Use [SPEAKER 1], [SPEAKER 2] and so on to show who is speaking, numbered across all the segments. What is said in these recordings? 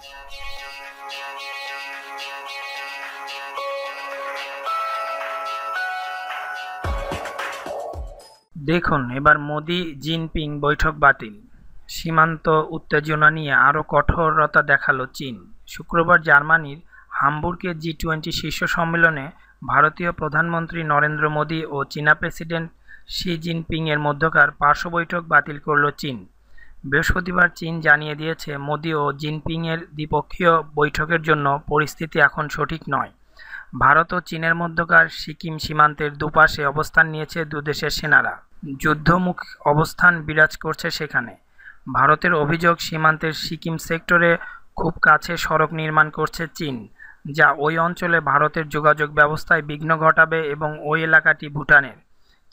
[SPEAKER 1] দেখুন এবার মোদি জিনপিং বৈঠক বাতিল সীমান্ত উত্তেজনা নিয়ে আরও কঠোরতা দেখালো চীন শুক্রবার জার্মানির হামবুর্গে জি টোয়েন্টি শীর্ষ সম্মেলনে ভারতীয় প্রধানমন্ত্রী নরেন্দ্র মোদী ও চীনা প্রেসিডেন্ট শি জিনপিংয়ের মধ্যকার পার্শ্ব বৈঠক বাতিল করল চীন বৃহস্পতিবার চীন জানিয়ে দিয়েছে মোদী ও জিনপিংয়ের দ্বিপক্ষীয় বৈঠকের জন্য পরিস্থিতি এখন সঠিক নয় ভারত ও চীনের মধ্যকার সিকিম সীমান্তের দুপাশে অবস্থান নিয়েছে দুদেশের সেনারা যুদ্ধমুখ অবস্থান বিরাজ করছে সেখানে ভারতের অভিযোগ সীমান্তের সিকিম সেক্টরে খুব কাছে সড়ক নির্মাণ করছে চীন যা ওই অঞ্চলে ভারতের যোগাযোগ ব্যবস্থায় বিঘ্ন ঘটাবে এবং ওই এলাকাটি ভুটানের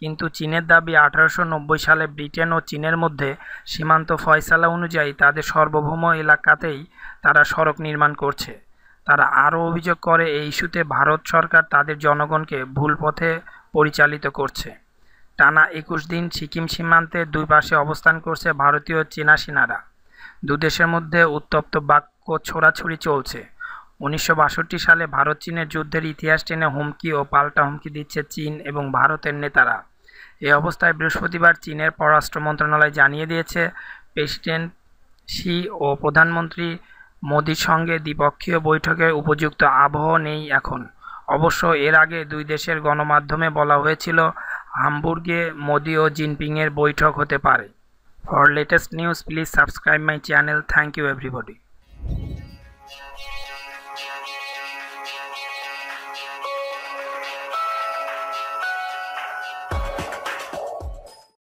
[SPEAKER 1] কিন্তু চীনের দাবি আঠারোশো সালে ব্রিটেন ও চীনের মধ্যে সীমান্ত ফয়সালা অনুযায়ী তাদের সার্বভৌম এলাকাতেই তারা সড়ক নির্মাণ করছে তারা আরও অভিযোগ করে এই ইস্যুতে ভারত সরকার তাদের জনগণকে ভুল পথে পরিচালিত করছে টানা একুশ দিন সিকিম সীমান্তে দুই পাশে অবস্থান করছে ভারতীয় চীনা সেনারা দুদেশের মধ্যে উত্তপ্ত বাক্য ছোড়াছুড়ি চলছে উনিশশো সালে ভারত চীনের যুদ্ধের ইতিহাস টেনে হুমকি ও পাল্টা হুমকি দিচ্ছে চীন এবং ভারতের নেতারা এ অবস্থায় বৃহস্পতিবার চীনের পররাষ্ট্র মন্ত্রণালয় জানিয়ে দিয়েছে প্রেসিডেন্ট শি ও প্রধানমন্ত্রী মোদির সঙ্গে দ্বিপক্ষীয় বৈঠকের উপযুক্ত আবহ নেই এখন অবশ্য এর আগে দুই দেশের গণমাধ্যমে বলা হয়েছিল হামবুর্গে মোদি ও জিনপিংয়ের বৈঠক হতে পারে for latest news please subscribe my channel thank you everybody